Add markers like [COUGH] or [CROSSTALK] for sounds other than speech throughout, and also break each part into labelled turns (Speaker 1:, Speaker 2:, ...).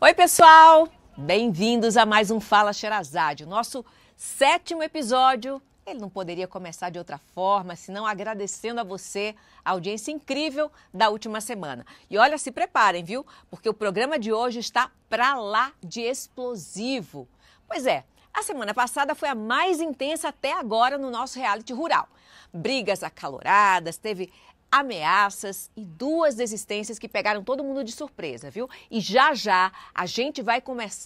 Speaker 1: Oi, pessoal! Bem-vindos a mais um Fala Xerazade, o nosso sétimo episódio. Ele não poderia começar de outra forma, senão agradecendo a você a audiência incrível da última semana. E olha, se preparem, viu? Porque o programa de hoje está pra lá de explosivo. Pois é, a semana passada foi a mais intensa até agora no nosso reality rural. Brigas acaloradas, teve ameaças e duas desistências que pegaram todo mundo de surpresa, viu? E já já a gente vai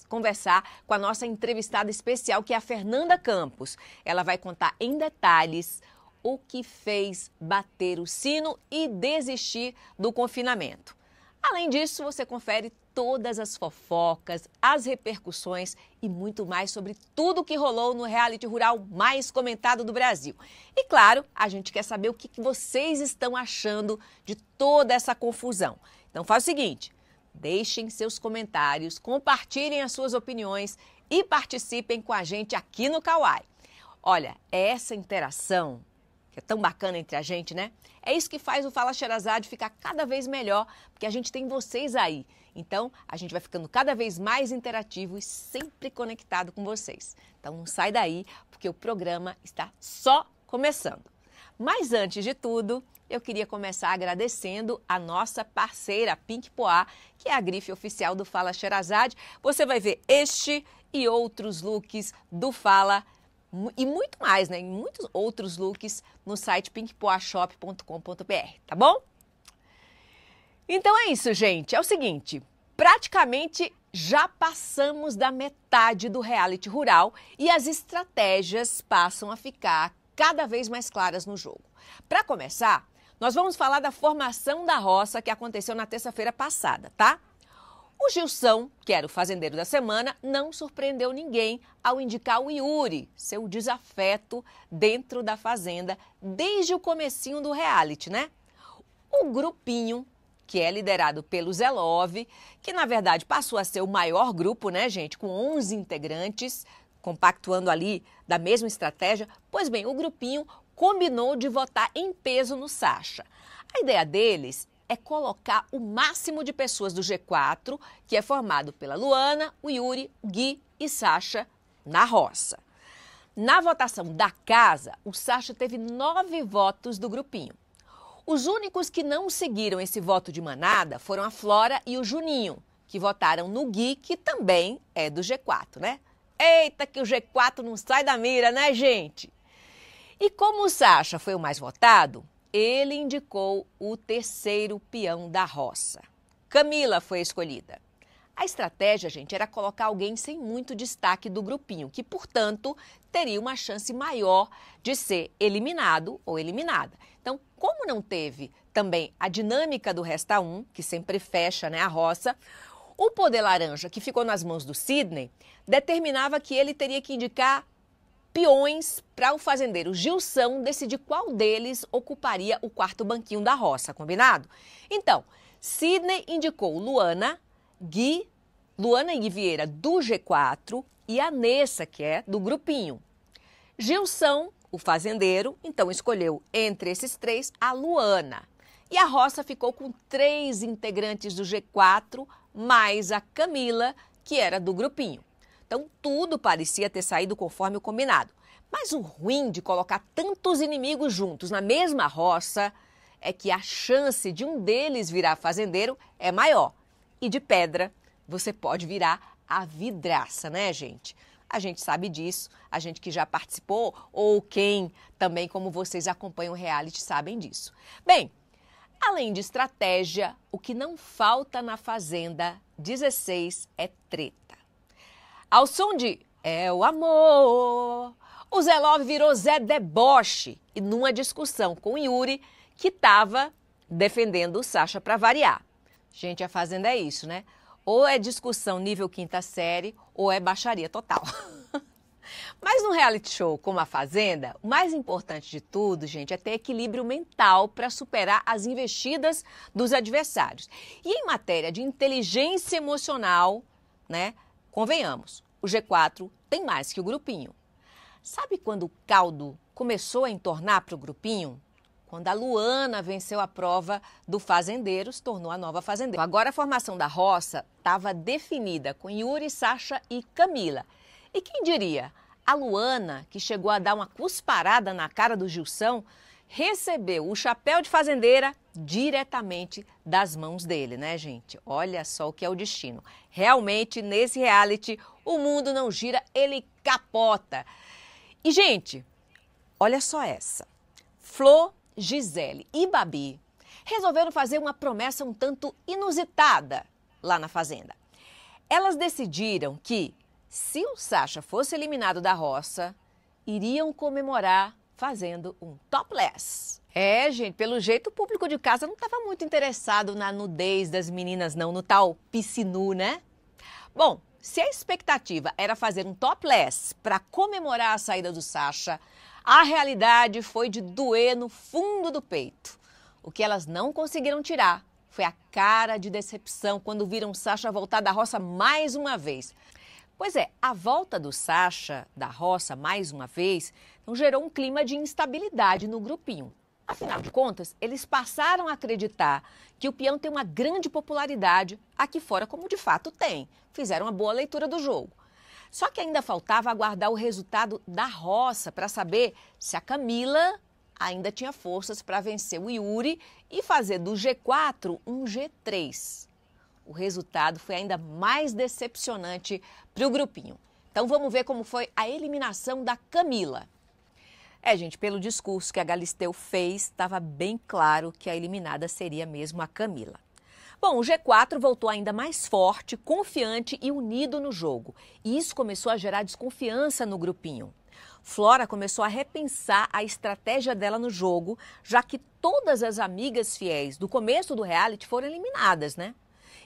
Speaker 1: conversar com a nossa entrevistada especial, que é a Fernanda Campos. Ela vai contar em detalhes o que fez bater o sino e desistir do confinamento. Além disso, você confere todas as fofocas, as repercussões e muito mais sobre tudo o que rolou no reality rural mais comentado do Brasil. E claro, a gente quer saber o que vocês estão achando de toda essa confusão. Então faz o seguinte: deixem seus comentários, compartilhem as suas opiniões e participem com a gente aqui no Kawai. Olha, essa interação que é tão bacana entre a gente, né? É isso que faz o Fala Xerazade ficar cada vez melhor, porque a gente tem vocês aí. Então, a gente vai ficando cada vez mais interativo e sempre conectado com vocês. Então, não sai daí, porque o programa está só começando. Mas antes de tudo, eu queria começar agradecendo a nossa parceira Pink Poá, que é a grife oficial do Fala Xerazade. Você vai ver este e outros looks do Fala Xerazade e muito mais, né? Em muitos outros looks no site pinkpoashop.com.br, tá bom? Então é isso, gente. É o seguinte, praticamente já passamos da metade do reality rural e as estratégias passam a ficar cada vez mais claras no jogo. Para começar, nós vamos falar da formação da roça que aconteceu na terça-feira passada, tá? O Gilson, que era o fazendeiro da semana, não surpreendeu ninguém ao indicar o Yuri, seu desafeto dentro da fazenda desde o comecinho do reality, né? O grupinho, que é liderado pelo Zelov, que na verdade passou a ser o maior grupo, né, gente, com 11 integrantes, compactuando ali da mesma estratégia. Pois bem, o grupinho combinou de votar em peso no Sacha. A ideia deles é colocar o máximo de pessoas do G4, que é formado pela Luana, o Yuri, o Gui e Sasha, na roça. Na votação da casa, o Sasha teve nove votos do grupinho. Os únicos que não seguiram esse voto de manada foram a Flora e o Juninho, que votaram no Gui, que também é do G4, né? Eita, que o G4 não sai da mira, né, gente? E como o Sasha foi o mais votado, ele indicou o terceiro peão da roça. Camila foi escolhida. A estratégia, gente, era colocar alguém sem muito destaque do grupinho, que, portanto, teria uma chance maior de ser eliminado ou eliminada. Então, como não teve também a dinâmica do Resta 1, que sempre fecha né, a roça, o poder laranja que ficou nas mãos do Sidney determinava que ele teria que indicar peões para o fazendeiro Gilson decidir qual deles ocuparia o quarto banquinho da roça, combinado? Então, Sidney indicou Luana, Gui, Luana e Gui Vieira do G4 e a Nessa, que é do grupinho. Gilson, o fazendeiro, então escolheu entre esses três a Luana. E a roça ficou com três integrantes do G4, mais a Camila, que era do grupinho. Então tudo parecia ter saído conforme o combinado. Mas o ruim de colocar tantos inimigos juntos na mesma roça é que a chance de um deles virar fazendeiro é maior. E de pedra, você pode virar a vidraça, né, gente? A gente sabe disso, a gente que já participou ou quem também, como vocês acompanham o reality, sabem disso. Bem, além de estratégia, o que não falta na Fazenda 16 é treta. Ao som de É o Amor, o Zé Love virou Zé Deboche e numa discussão com Yuri, que estava defendendo o Sacha para variar. Gente, a Fazenda é isso, né? Ou é discussão nível quinta série, ou é baixaria total. [LAUGHS] Mas num reality show como a Fazenda, o mais importante de tudo, gente, é ter equilíbrio mental para superar as investidas dos adversários. E em matéria de inteligência emocional, né, Convenhamos, o G4 tem mais que o grupinho. Sabe quando o caldo começou a entornar para o grupinho? Quando a Luana venceu a prova do Fazendeiros, tornou a nova fazendeira. Agora a formação da roça estava definida com Yuri, Sasha e Camila. E quem diria? A Luana, que chegou a dar uma cusparada na cara do Gilson, recebeu o chapéu de fazendeira diretamente das mãos dele, né, gente? Olha só o que é o destino. Realmente, nesse reality, o mundo não gira, ele capota. E, gente, olha só essa. Flor, Gisele e Babi resolveram fazer uma promessa um tanto inusitada lá na fazenda. Elas decidiram que, se o Sacha fosse eliminado da roça, iriam comemorar fazendo um topless. É, gente, pelo jeito o público de casa não estava muito interessado na nudez das meninas, não, no tal piscinu, né? Bom, se a expectativa era fazer um topless para comemorar a saída do Sasha, a realidade foi de doer no fundo do peito. O que elas não conseguiram tirar foi a cara de decepção quando viram Sasha voltar da roça mais uma vez. Pois é, a volta do Sasha da roça mais uma vez então, gerou um clima de instabilidade no grupinho. Afinal de contas, eles passaram a acreditar que o peão tem uma grande popularidade aqui fora, como de fato tem. Fizeram uma boa leitura do jogo. Só que ainda faltava aguardar o resultado da roça para saber se a Camila ainda tinha forças para vencer o Yuri e fazer do G4 um G3. O resultado foi ainda mais decepcionante para o grupinho. Então vamos ver como foi a eliminação da Camila. É, gente, pelo discurso que a Galisteu fez, estava bem claro que a eliminada seria mesmo a Camila. Bom, o G4 voltou ainda mais forte, confiante e unido no jogo. E isso começou a gerar desconfiança no grupinho. Flora começou a repensar a estratégia dela no jogo, já que todas as amigas fiéis do começo do reality foram eliminadas, né?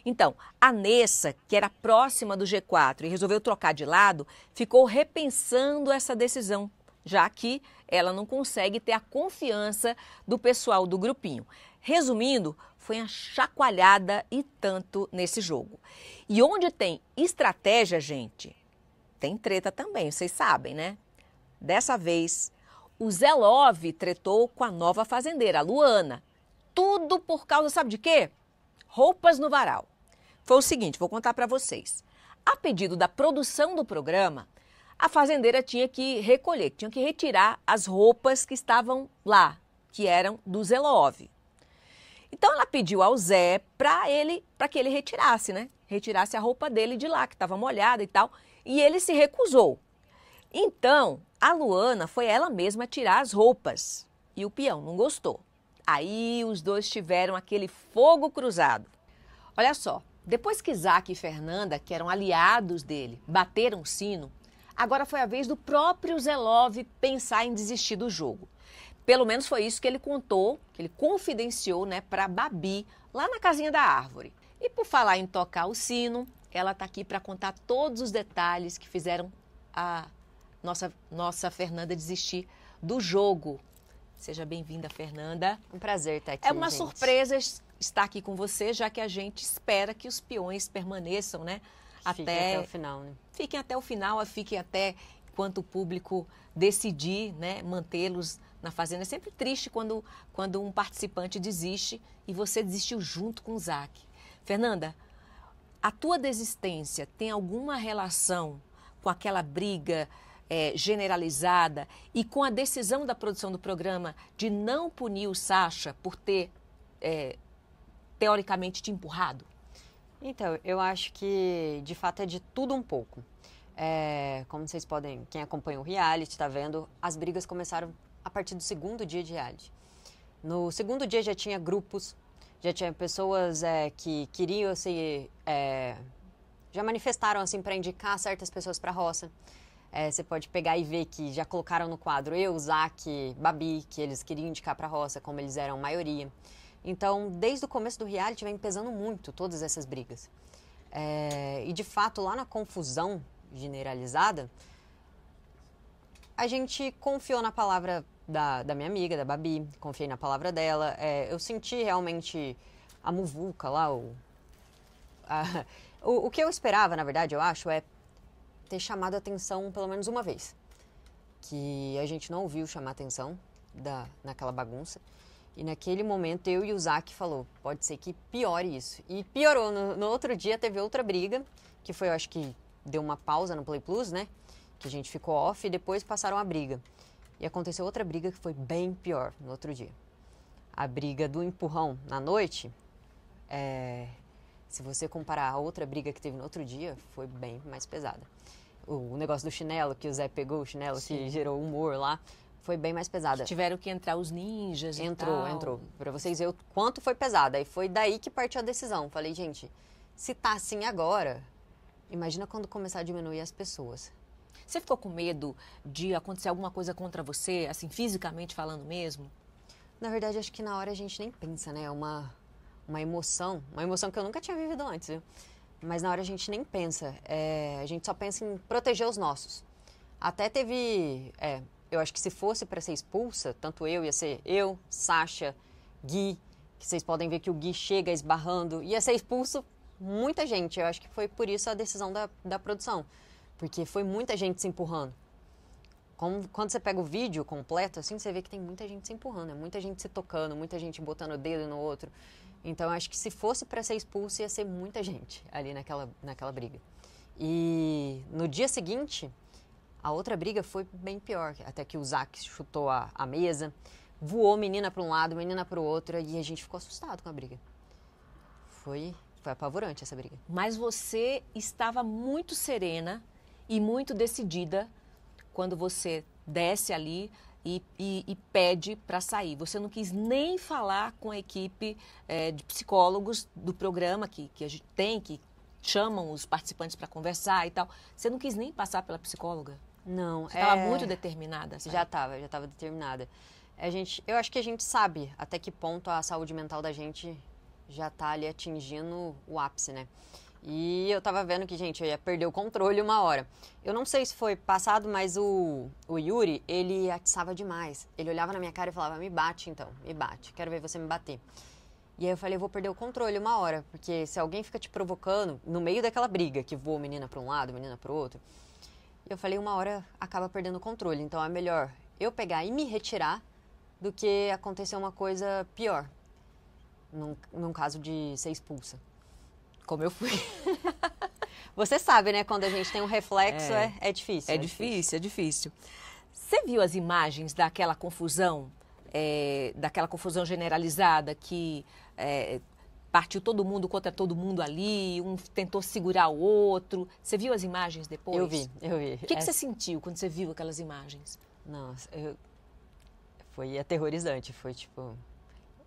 Speaker 1: Então, a Nessa, que era próxima do G4 e resolveu trocar de lado, ficou repensando essa decisão já que ela não consegue ter a confiança do pessoal do grupinho. Resumindo, foi a chacoalhada e tanto nesse jogo. E onde tem estratégia, gente, tem treta também, vocês sabem, né? Dessa vez, o Zé Love tretou com a nova fazendeira, a Luana. Tudo por causa, sabe de quê? Roupas no varal. Foi o seguinte, vou contar para vocês. A pedido da produção do programa, a fazendeira tinha que recolher, tinha que retirar as roupas que estavam lá, que eram do Zelov. Então ela pediu ao Zé para ele, para que ele retirasse, né? Retirasse a roupa dele de lá, que estava molhada e tal, e ele se recusou. Então, a Luana foi ela mesma tirar as roupas, e o peão não gostou. Aí os dois tiveram aquele fogo cruzado. Olha só, depois que Isaac e Fernanda, que eram aliados dele, bateram o sino, Agora foi a vez do próprio Zelov pensar em desistir do jogo. Pelo menos foi isso que ele contou, que ele confidenciou, né, para Babi, lá na casinha da árvore. E por falar em tocar o sino, ela está aqui para contar todos os detalhes que fizeram a nossa nossa Fernanda desistir do jogo. Seja bem-vinda, Fernanda. Um prazer estar tá aqui. É uma gente. surpresa estar aqui com você, já que a gente espera que os peões permaneçam, né? até, até, o final. Né? Fiquem até o final, fiquem até quanto o público decidir né, mantê-los na fazenda. É sempre triste quando, quando um participante desiste e você desistiu junto com o Zac. Fernanda, a tua desistência tem alguma relação com aquela briga é, generalizada e com a decisão da produção do programa de não punir o Sacha por ter, é, teoricamente, te empurrado?
Speaker 2: Então, eu acho que de fato é de tudo um pouco. É, como vocês podem, quem acompanha o reality está vendo, as brigas começaram a partir do segundo dia de reality. No segundo dia já tinha grupos, já tinha pessoas é, que queriam se. Assim, é, já manifestaram assim para indicar certas pessoas para a roça. É, você pode pegar e ver que já colocaram no quadro eu, Zac, Babi, que eles queriam indicar para a roça, como eles eram maioria. Então, desde o começo do reality, vem pesando muito todas essas brigas. É, e de fato, lá na confusão generalizada, a gente confiou na palavra da, da minha amiga, da Babi, confiei na palavra dela. É, eu senti realmente a muvuca lá, o, a, o, o que eu esperava, na verdade, eu acho, é ter chamado atenção pelo menos uma vez. Que a gente não ouviu chamar atenção da, naquela bagunça. E naquele momento eu e o Zac falou, pode ser que piore isso. E piorou. No, no, outro dia teve outra briga, que foi, eu acho que deu uma pausa no Play Plus, né? Que a gente ficou off e depois passaram a briga. E aconteceu outra briga que foi bem pior no outro dia. A briga do empurrão na noite, é... se você comparar a outra briga que teve no outro dia, foi bem mais pesada o negócio do chinelo, que o Zé pegou o chinelo, Sim. que gerou humor lá foi bem mais pesada. Que tiveram que entrar os ninjas entrou, e tal. Entrou, Para vocês verem o quanto foi pesada. E foi daí que partiu a decisão. Falei, gente, se tá assim agora, imagina quando começar a diminuir as pessoas. Você ficou com medo de acontecer alguma coisa
Speaker 1: contra você, assim, fisicamente
Speaker 2: falando mesmo? Na verdade, acho que na hora a gente nem pensa, né? É uma, uma emoção, uma emoção que eu nunca tinha vivido antes, viu? Mas na hora a gente nem pensa. É, a gente só pensa em proteger os nossos. Até teve. É, eu acho que se fosse para ser expulsa, tanto eu ia ser eu, Sasha, Gui, que vocês podem ver que o Gui chega esbarrando, ia ser expulso muita gente. Eu acho que foi por isso a decisão da, da produção, porque foi muita gente se empurrando. Como, quando você pega o vídeo completo, assim, você vê que tem muita gente se empurrando, é muita gente se tocando, muita gente botando o dedo no outro. Então, acho que se fosse para ser expulso, ia ser muita gente ali naquela, naquela briga. E no dia seguinte, a outra briga foi bem pior, até que o Zac chutou a, a mesa, voou menina para um lado, menina para o outro, e a gente ficou
Speaker 1: assustado com a briga. Foi, foi apavorante essa briga. Mas você estava muito serena e muito decidida quando você desce ali e, e, e, pede para sair. Você não quis nem falar com a equipe é, de psicólogos do programa que, que a gente tem, que chamam os participantes para conversar e tal. Você não quis nem passar pela psicóloga?
Speaker 2: Não. Você estava é... muito
Speaker 1: determinada?
Speaker 2: Sabe? Já estava, já estava determinada. A gente, eu acho que a gente sabe até que ponto a saúde mental da gente já está ali atingindo o ápice, né? E eu tava vendo que, gente, eu ia perder o controle uma hora. Eu não sei se foi passado, mas o, o Yuri, ele atiçava demais. Ele olhava na minha cara e falava: me bate então, me bate, quero ver você me bater. E aí eu falei: eu vou perder o controle uma hora, porque se alguém fica te provocando, no meio daquela briga que voa menina pra um lado, menina pro outro, eu falei, uma hora acaba perdendo o controle, então é melhor eu pegar e me retirar do que acontecer uma coisa pior, num, num caso de ser expulsa, como eu fui. [LAUGHS] Você sabe, né? Quando a gente tem um reflexo, é,
Speaker 1: é, é difícil. É, é difícil, difícil, é difícil. Você viu as imagens daquela confusão, eh, daquela confusão generalizada que eh, partiu todo mundo contra é todo mundo ali, um tentou segurar o outro. Você viu as imagens depois? Eu vi, eu vi. O que, que é. você sentiu quando você viu aquelas imagens?
Speaker 2: Nossa, eu... foi aterrorizante, foi tipo...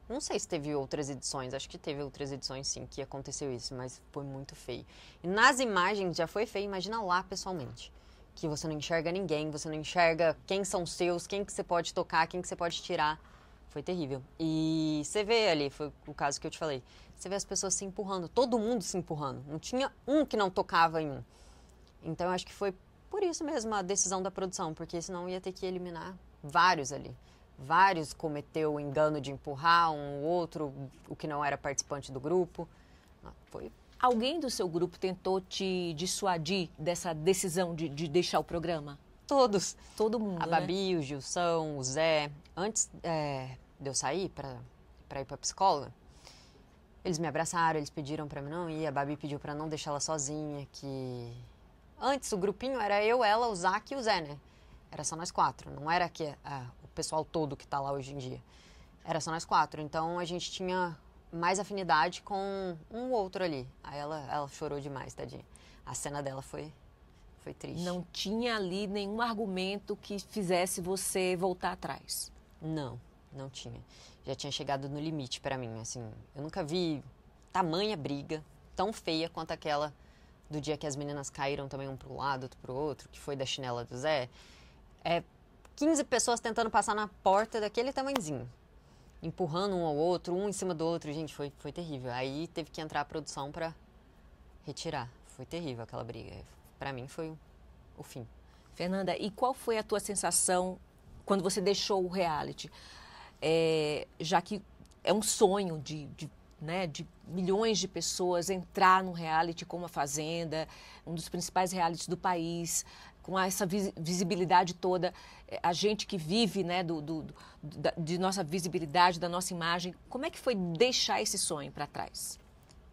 Speaker 1: Não sei se teve outras
Speaker 2: edições, acho que teve outras edições sim que aconteceu isso, mas foi muito feio. E nas imagens já foi feio, imagina lá pessoalmente. Que você não enxerga ninguém, você não enxerga quem são seus, quem que você pode tocar, quem que você pode tirar. Foi terrível. E você vê ali, foi o caso que eu te falei. Você vê as pessoas se empurrando, todo mundo se empurrando. Não tinha um que não tocava em um. Então eu acho que foi por isso mesmo a decisão da produção, porque senão ia ter que eliminar vários ali. Vários cometeu o engano de empurrar um outro, o que não era participante do grupo. Ah, foi.
Speaker 1: Alguém do seu grupo tentou te dissuadir dessa decisão de, de deixar o programa? Todos. Todo mundo. A né? Babi,
Speaker 2: né? o Gilson, o Zé. Antes é, de eu sair para ir para psicóloga, eles me abraçaram, eles pediram para mim não ir. A Babi pediu para não deixar ela sozinha, que antes o grupinho era eu, ela, o Zac e o Zé, né? Era só nós quatro, não era que o pessoal todo que tá lá hoje em dia. Era só nós quatro, então a gente tinha mais afinidade com um outro ali. Aí ela, ela chorou demais, tadinha. A
Speaker 1: cena dela foi foi triste. Não tinha ali nenhum argumento que fizesse você voltar atrás.
Speaker 2: Não, não tinha. Já tinha chegado no limite para mim, assim. Eu nunca vi tamanha briga tão feia quanto aquela do dia que as meninas caíram também um pro lado, outro pro outro, que foi da chinela do Zé. É 15 pessoas tentando passar na porta daquele tamanzinho. Empurrando um ao outro, um em cima do outro. Gente, foi, foi terrível. Aí teve que entrar a produção para retirar. Foi terrível aquela
Speaker 1: briga para mim foi o fim. Fernanda, e qual foi a tua sensação quando você deixou o reality? É, já que é um sonho de, de, né, de milhões de pessoas entrar no reality como a Fazenda, um dos principais realities do país, com essa visibilidade toda, é, a gente que vive né, do, do, do da, de nossa visibilidade, da nossa imagem, como é que foi deixar esse sonho para trás?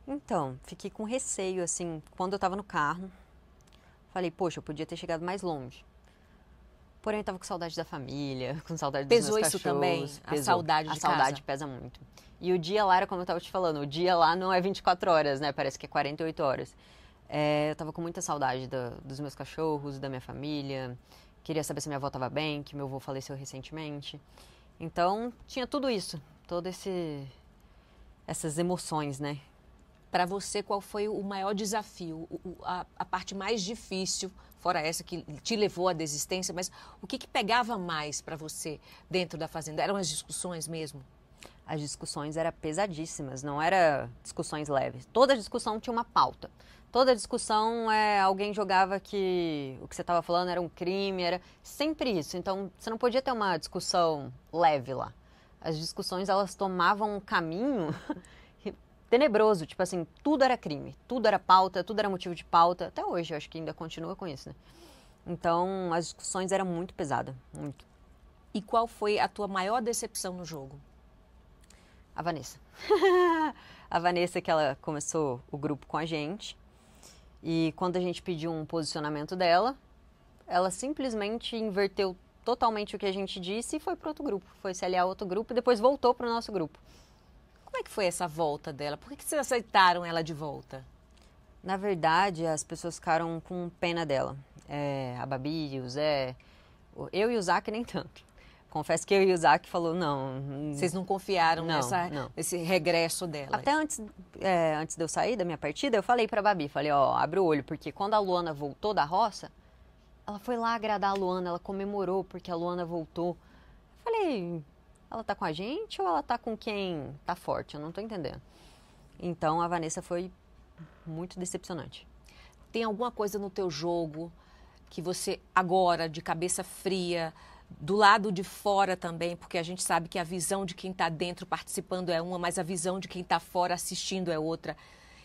Speaker 1: Então, fiquei com receio, assim, quando eu estava no carro,
Speaker 2: Falei, poxa, eu podia ter chegado mais longe. Porém, eu tava com saudade da família, [LAUGHS] com saudade Pesou dos meus isso também, pesou. a saudade de A saudade casa. pesa muito. E o dia lá era como eu tava te falando, o dia lá não é 24 horas, né? Parece que é 48 horas. É, eu tava com muita saudade do, dos meus cachorros, da minha família. Queria saber se minha avó tava bem, que meu avô faleceu recentemente. Então, tinha tudo isso, todo esse essas emoções, né,
Speaker 1: para você, qual foi o maior desafio, a, a, parte mais difícil, fora essa que te levou à desistência, mas o que, que pegava mais para você dentro da fazenda? Eram as discussões mesmo? As discussões eram pesadíssimas,
Speaker 2: não eram discussões leves. Toda discussão tinha uma pauta. Toda discussão, é, alguém jogava que o que você estava falando era um crime, era sempre isso. Então, você não podia ter uma discussão leve lá. As discussões, elas tomavam um caminho [LAUGHS] tenebroso, tipo assim, tudo era crime, tudo era pauta, tudo era motivo de pauta, até hoje eu acho que ainda continua com isso, né? Então, as discussões eram muito pesadas, muito.
Speaker 1: E qual foi a tua maior decepção no jogo?
Speaker 2: A Vanessa. [LAUGHS] a Vanessa que ela começou o grupo com a gente. E quando a gente pediu um posicionamento dela, ela simplesmente inverteu totalmente o que a gente disse e foi para outro grupo, foi se aliar a outro grupo e depois voltou para o nosso grupo. Como é que foi
Speaker 1: essa volta
Speaker 2: dela? Por que, que vocês aceitaram ela de volta? Na verdade, as pessoas ficaram com pena dela. É, a Babi, o Zé, eu e o Zac nem tanto. Confesso que eu e o Zac falou não. Hum, vocês não confiaram não, nessa, não. nesse regresso dela. Até antes, é, antes de eu sair da minha partida, eu falei pra Babi, falei, ó, abre o olho, porque quando a Luana voltou da roça, ela foi lá agradar a Luana, ela comemorou porque a Luana voltou. Eu falei, ela tá com a gente ou ela tá com quem tá forte? Eu não tô entendendo. Então a Vanessa foi muito decepcionante. Tem alguma
Speaker 1: coisa no teu jogo que você agora de cabeça fria, do lado de fora também, porque a gente sabe que a visão de quem está dentro participando é uma, mas a visão de quem está fora assistindo é outra.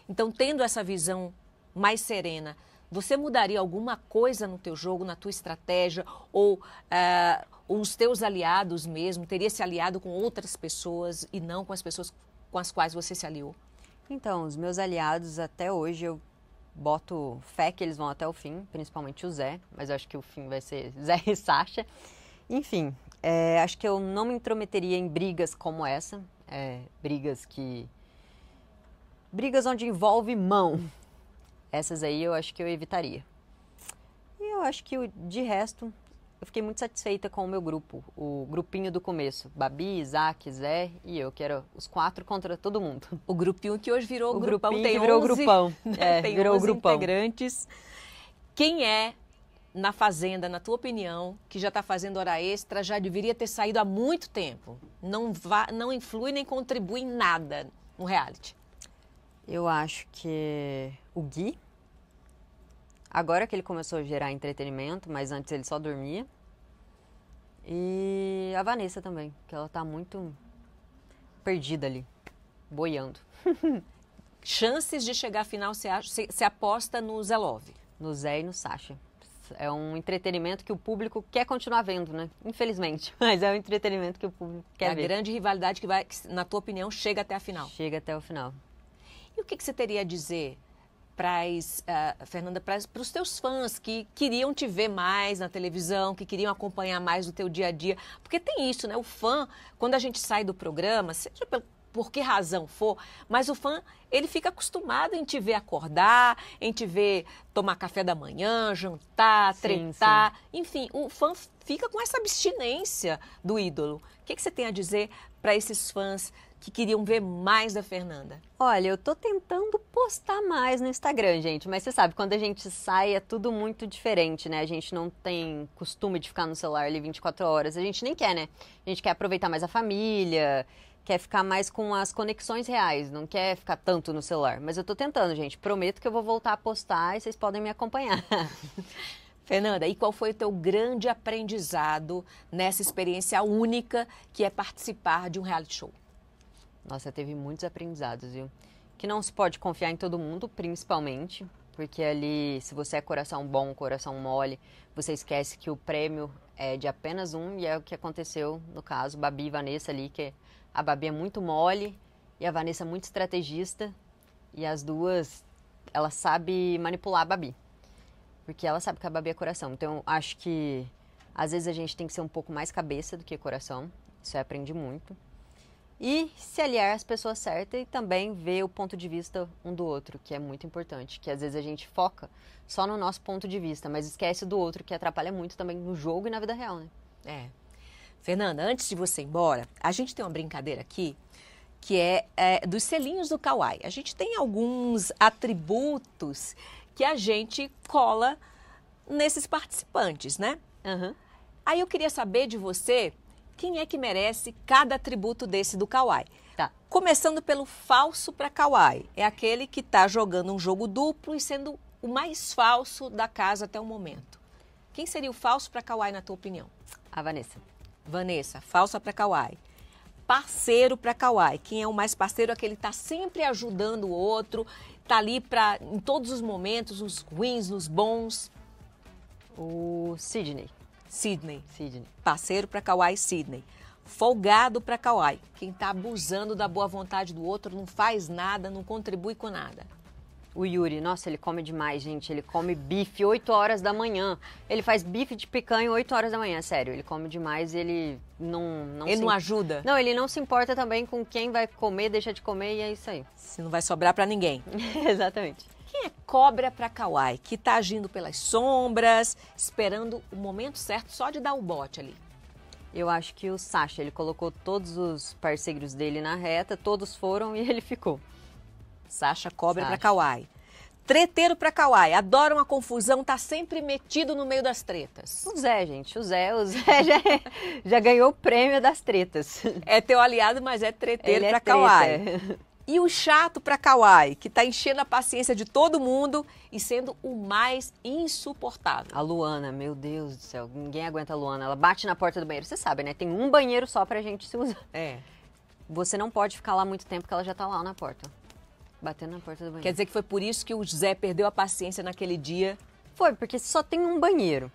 Speaker 1: Então, tendo essa visão mais serena, você mudaria alguma coisa no teu jogo, na tua estratégia ou uh, os teus aliados mesmo, teria se aliado com outras pessoas e não com as pessoas com as quais você se aliou? Então, os meus aliados até hoje eu boto fé que
Speaker 2: eles vão até o fim, principalmente o Zé, mas eu acho que o fim vai ser [LAUGHS] Zé e Sasha. Enfim, é, acho que eu não me intrometeria em brigas como essa, é, brigas que. brigas onde envolve mão. Essas aí eu acho que eu evitaria. E eu acho que de resto, eu fiquei muito satisfeita com o meu grupo, o grupinho do começo. Babi, Isaac, Zé e eu, que eram os quatro contra todo
Speaker 1: mundo. O grupinho que hoje virou o grupão, tem virou 11, grupão. [LAUGHS] É, tem virou 11 grupão. integrantes. Quem é na fazenda, na tua opinião, que já está fazendo hora extra, já deveria ter saído há muito tempo? Não vá, não influi nem contribui em nada no reality.
Speaker 2: Eu acho que o Gui Agora que ele começou a gerar entretenimento, mas antes ele só dormia. E a Vanessa também, que ela tá muito perdida ali, boiando. [LAUGHS]
Speaker 1: Chances de chegar à final, você, acha, você aposta no Zé Love?
Speaker 2: No Zé e no Sasha. É um entretenimento que o público quer continuar vendo, né? Infelizmente, [LAUGHS] mas é um entretenimento que o público quer é ver. É a grande
Speaker 1: rivalidade que vai, que, na tua opinião, chega até a final.
Speaker 2: Chega até o final.
Speaker 1: E o que, que você teria a dizer Praz, uh, Fernanda Praz, para os teus fãs que queriam te ver mais na televisão, que queriam acompanhar mais o teu dia a dia? Porque tem isso, né? O fã, quando a gente sai do programa, seja pelo, por que razão for, mas o fã, ele fica acostumado em te ver acordar, em te ver tomar café da manhã, jantar, sim, tretar. Sim. Enfim, o fã fica com essa abstinência do ídolo. O que, que você tem a dizer para esses fãs que queriam ver mais da Fernanda?
Speaker 2: Olha, eu tô tentando postar mais no Instagram, gente, mas você sabe, quando a gente sai é tudo muito diferente, né? A gente não tem costume de ficar no celular ali 24 horas, a gente nem quer, né? A gente quer aproveitar mais a família, quer ficar mais com as conexões reais, não quer ficar tanto no celular. Mas eu tô tentando, gente. Prometo que eu vou voltar a postar e vocês podem me
Speaker 1: acompanhar. [LAUGHS] Fernanda, e qual foi o teu grande aprendizado nessa experiência única que é participar de um reality show? Nossa, teve muitos
Speaker 2: aprendizados, viu? Que não se pode confiar em todo mundo, principalmente, porque ali, se você é coração bom, coração mole, você esquece que o prêmio é de apenas um, e é o que aconteceu no caso, Babi e Vanessa ali, que a Babi é muito mole e a Vanessa é muito estrategista, e as duas, ela sabe manipular a Babi, porque ela sabe que a Babi é coração. Então, acho que às vezes a gente tem que ser um pouco mais cabeça do que coração, isso eu aprendi muito e se aliar às pessoas certas e também ver o ponto de vista um do outro, que é muito importante, que às vezes a gente foca só no nosso ponto de vista, mas esquece do outro, que atrapalha muito também no jogo e na vida real, né? É.
Speaker 1: Fernanda, antes de você ir embora, a gente tem uma brincadeira aqui que é, é dos selinhos do kawaii. A gente tem alguns atributos que a gente cola nesses participantes, né? Uhum. Aí eu queria saber de você quem é que merece cada atributo desse do Kawai? Tá. Começando pelo falso para Kawai, É aquele que está jogando um jogo duplo e sendo o mais falso da casa até o momento. Quem seria o falso para Kawai, na tua opinião? A Vanessa. Vanessa, falsa para Kawai. Parceiro para Kawai. Quem é o mais parceiro? É aquele que está sempre ajudando o outro, está ali para em todos os momentos, nos ruins, nos bons. O Sidney. Sidney. Parceiro para Kawhi Sidney. Folgado para Kawhi. Quem está abusando da boa vontade do outro, não faz nada, não contribui com nada.
Speaker 2: O Yuri, nossa, ele come demais, gente. Ele come bife 8 horas da manhã. Ele faz bife de picanha 8 horas da manhã, sério. Ele come demais,
Speaker 1: ele não. não ele se... não ajuda? Não,
Speaker 2: ele não se importa também com quem vai comer, deixa de comer e
Speaker 1: é isso aí. Se não vai sobrar para ninguém. [LAUGHS] Exatamente é cobra para Kawai, que está agindo pelas sombras, esperando o momento certo só de dar o bote ali?
Speaker 2: Eu acho que o Sasha, ele colocou todos os parceiros dele na reta, todos foram e ele
Speaker 1: ficou. Sasha cobra para Kawai. Treteiro para Kawai, adora uma confusão, tá sempre metido no meio das tretas. O
Speaker 2: Zé, gente, o Zé, o Zé [LAUGHS] já,
Speaker 1: já ganhou o prêmio das tretas. É teu aliado, mas é treteiro para é Kawai. E o chato para Kawai, que está enchendo a paciência de todo mundo e sendo o mais insuportável. A Luana, meu Deus do céu, ninguém aguenta a Luana. Ela bate na porta do banheiro, você
Speaker 2: sabe, né? Tem um banheiro só pra gente se usar. É. Você não pode ficar lá muito tempo que ela já tá lá na porta. Batendo na porta do banheiro. Quer dizer que foi por isso que o Zé perdeu a paciência naquele dia? Foi, porque só tem um banheiro.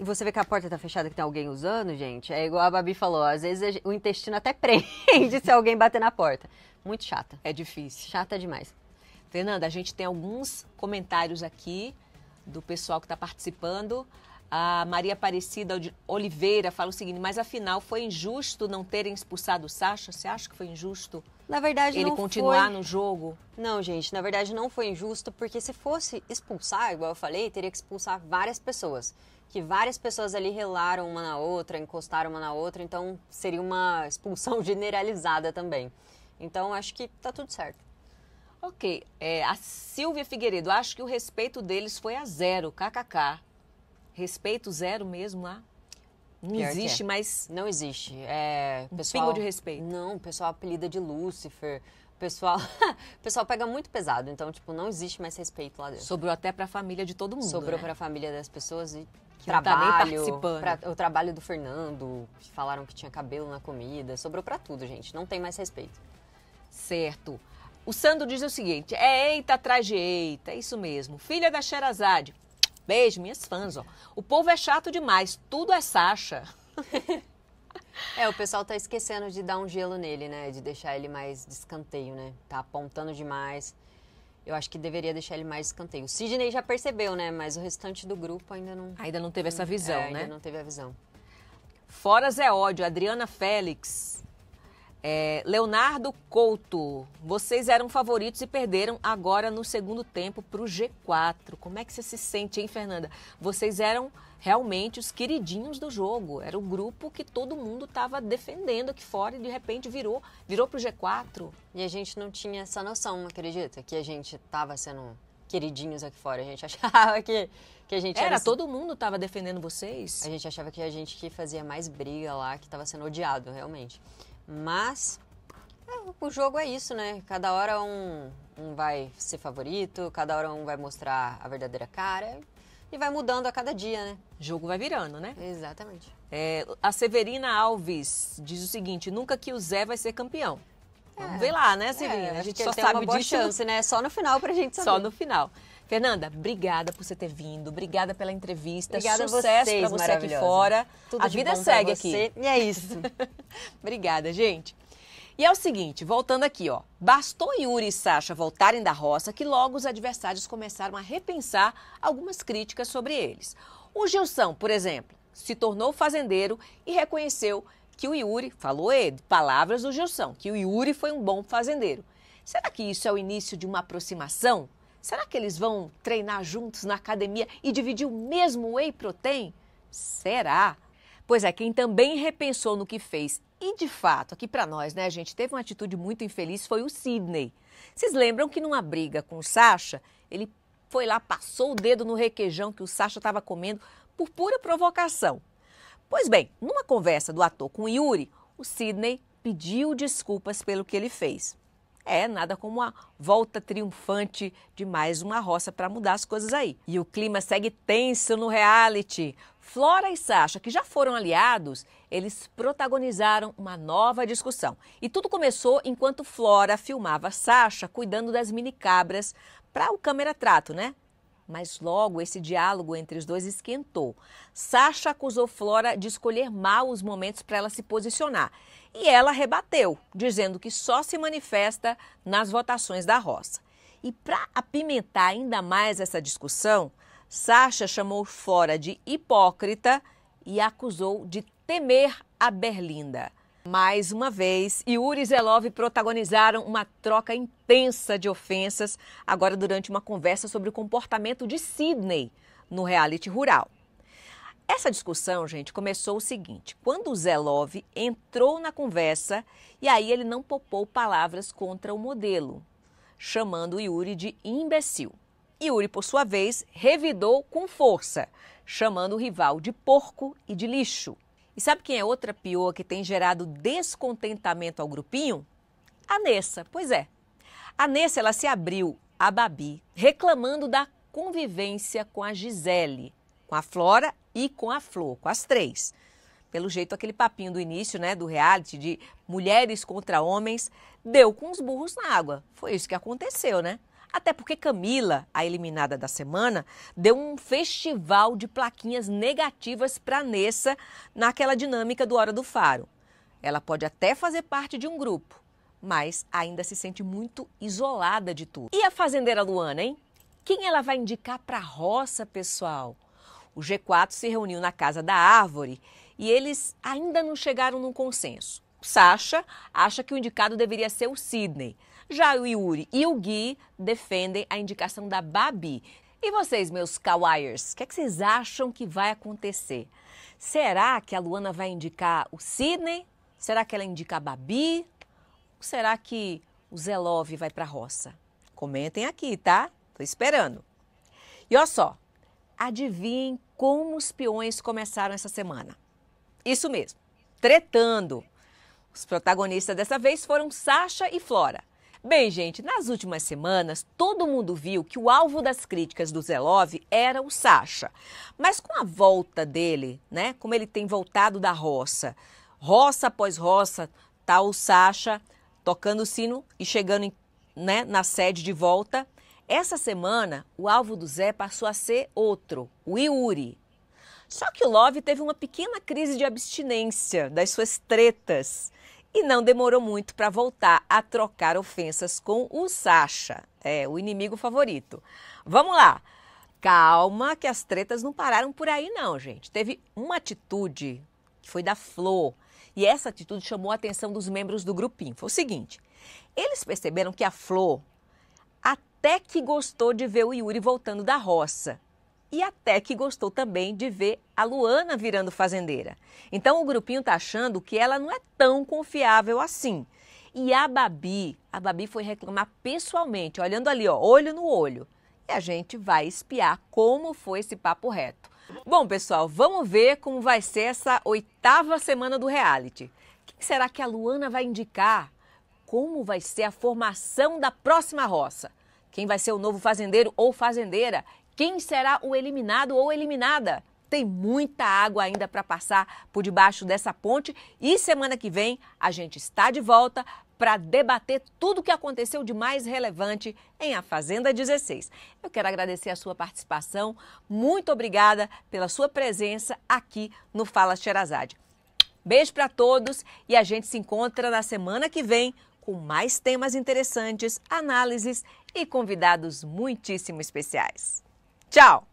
Speaker 2: E você vê que a porta tá fechada, que tem alguém usando, gente. É igual a Babi falou, às vezes o intestino até [LAUGHS] prende se alguém bater na porta. Muito chata. É
Speaker 1: difícil. Chata demais. Fernanda, a gente tem alguns comentários aqui do pessoal que está participando. A Maria Aparecida Oliveira fala o seguinte: mas afinal foi injusto não terem expulsado o Sacha? Você acha que foi injusto?
Speaker 2: Na verdade, ele não continuar foi... no jogo? Não, gente, na verdade não foi injusto, porque se fosse expulsar, igual eu falei, teria que expulsar várias pessoas. Que várias pessoas ali relaram uma na outra, encostaram uma na outra, então seria uma expulsão [LAUGHS] generalizada também. Então, acho que está tudo
Speaker 1: certo. Ok, é, a Silvia Figueiredo, acho que o respeito deles foi a zero, kkk. Respeito zero mesmo lá?
Speaker 2: Não Pior existe, é. Não existe. É, pessoal, um pingo de respeito. Não, o pessoal apelida de Lúcifer, pessoal, [LAUGHS] pessoal pega muito pesado, então tipo não existe mais respeito lá dentro. Sobrou até para a família de todo mundo. Sobrou né? para a família das pessoas e
Speaker 1: que tá trabalho, não pra,
Speaker 2: o trabalho do Fernando, falaram que tinha cabelo na comida, sobrou para tudo, gente. Não tem mais respeito.
Speaker 1: Certo. O Sandro diz o seguinte: é eita atrás de eita, é isso mesmo. Filha da Xerazade. Beijo, minhas fãs, ó. O povo é chato demais, tudo é Sasha. [LAUGHS]
Speaker 2: É, o pessoal tá esquecendo de dar um gelo nele, né? De deixar ele mais de escanteio, né? Tá apontando demais. Eu acho que deveria deixar ele mais de escanteio. O Sidney já percebeu, né? Mas
Speaker 1: o restante do grupo ainda não. Ainda não teve essa visão, é, né? Ainda não teve a visão. Fora Zé Ódio, Adriana Félix. É, Leonardo Couto, vocês eram favoritos e perderam agora no segundo tempo para o G4. Como é que você se sente, hein, Fernanda? Vocês eram realmente os queridinhos do jogo. Era o grupo que todo mundo estava defendendo aqui fora e de repente virou, virou para o G4. E a gente não
Speaker 2: tinha essa noção, não acredita? Que a gente estava sendo queridinhos aqui fora. A gente achava que, que a gente era. era todo mundo estava defendendo vocês? A gente achava que a gente que fazia mais briga lá, que estava sendo odiado, realmente. Mas é, o jogo é isso, né? Cada hora um, um vai ser favorito, cada hora um vai mostrar a verdadeira cara
Speaker 1: e vai mudando a cada dia, né? O jogo vai virando, né? Exatamente. É, a Severina Alves diz o seguinte: nunca que o Zé vai ser campeão. É. Vamos ver lá, né, é, Severina? É, a gente só sabe uma boa disso. chance, né? Só no final pra gente saber. Só no final. Fernanda, obrigada por você ter vindo, obrigada pela entrevista. Obrigada Sucesso para você aqui fora. Tudo a vida segue aqui. E é isso. [LAUGHS] obrigada, gente. E é o seguinte, voltando aqui, ó. Bastou Yuri e Sasha voltarem da roça que logo os adversários começaram a repensar algumas críticas sobre eles. O Gilson, por exemplo, se tornou fazendeiro e reconheceu que o Yuri, falou ele, palavras do Gilson, que o Yuri foi um bom fazendeiro. Será que isso é o início de uma aproximação? Será que eles vão treinar juntos na academia e dividir o mesmo whey protein? Será? Pois é, quem também repensou no que fez e de fato, aqui para nós, né, gente, teve uma atitude muito infeliz foi o Sidney. Vocês lembram que numa briga com o Sasha, ele foi lá, passou o dedo no requeijão que o Sasha estava comendo por pura provocação. Pois bem, numa conversa do ator com o Yuri, o Sidney pediu desculpas pelo que ele fez. É nada como uma volta triunfante de mais uma roça para mudar as coisas aí. E o clima segue tenso no reality. Flora e Sasha, que já foram aliados, eles protagonizaram uma nova discussão. E tudo começou enquanto Flora filmava Sasha cuidando das mini cabras para o câmera trato, né? Mas logo esse diálogo entre os dois esquentou. Sasha acusou Flora de escolher mal os momentos para ela se posicionar. E ela rebateu, dizendo que só se manifesta nas votações da roça. E para apimentar ainda mais essa discussão, Sasha chamou Flora de hipócrita e a acusou de temer a Berlinda. Mais uma vez, Yuri Zelov protagonizaram uma troca intensa de ofensas, agora durante uma conversa sobre o comportamento de Sidney no reality rural. Essa discussão, gente, começou o seguinte: quando o Zelov entrou na conversa e aí ele não poupou palavras contra o modelo, chamando Yuri de imbecil. Yuri, por sua vez, revidou com força, chamando o rival de porco e de lixo. E sabe quem é outra pior que tem gerado descontentamento ao grupinho? A Nessa, pois é. A Nessa, ela se abriu a Babi, reclamando da convivência com a Gisele, com a Flora e com a Flor, com as três. Pelo jeito, aquele papinho do início, né, do reality de mulheres contra homens, deu com os burros na água. Foi isso que aconteceu, né? Até porque Camila, a eliminada da semana, deu um festival de plaquinhas negativas para Nessa naquela dinâmica do Hora do Faro. Ela pode até fazer parte de um grupo, mas ainda se sente muito isolada de tudo. E a fazendeira Luana, hein? Quem ela vai indicar para a roça, pessoal? O G4 se reuniu na Casa da Árvore e eles ainda não chegaram num consenso. Sasha acha que o indicado deveria ser o Sidney, já o Yuri e o Gui defendem a indicação da Babi. E vocês, meus kawaires, o que, é que vocês acham que vai acontecer? Será que a Luana vai indicar o Sidney? Será que ela indica a Babi? Ou será que o Zé Love vai para a roça? Comentem aqui, tá? Tô esperando. E olha só, adivinhem como os peões começaram essa semana. Isso mesmo, tretando. Os protagonistas dessa vez foram Sasha e Flora. Bem, gente, nas últimas semanas, todo mundo viu que o alvo das críticas do Zelov era o Sacha. Mas com a volta dele, né, como ele tem voltado da roça, roça após roça, tá o Sacha tocando o sino e chegando em, né, na sede de volta. Essa semana, o alvo do Zé passou a ser outro, o Yuri. Só que o Love teve uma pequena crise de abstinência das suas tretas e não demorou muito para voltar a trocar ofensas com o Sasha, é, o inimigo favorito. Vamos lá! Calma que as tretas não pararam por aí não, gente. Teve uma atitude que foi da Flor e essa atitude chamou a atenção dos membros do grupinho. Foi o seguinte, eles perceberam que a Flor até que gostou de ver o Yuri voltando da roça e até que gostou também de ver a Luana virando fazendeira. Então o grupinho tá achando que ela não é tão confiável assim. E a Babi, a Babi foi reclamar pessoalmente, olhando ali, ó, olho no olho. E a gente vai espiar como foi esse papo reto. Bom, pessoal, vamos ver como vai ser essa oitava semana do reality. O que será que a Luana vai indicar? Como vai ser a formação da próxima roça? Quem vai ser o novo fazendeiro ou fazendeira? Quem será o eliminado ou eliminada? Tem muita água ainda para passar por debaixo dessa ponte e semana que vem a gente está de volta para debater tudo o que aconteceu de mais relevante em A Fazenda 16. Eu quero agradecer a sua participação, muito obrigada pela sua presença aqui no Fala Xerazade. Beijo para todos e a gente se encontra na semana que vem com mais temas interessantes, análises e convidados muitíssimo especiais. Tchau!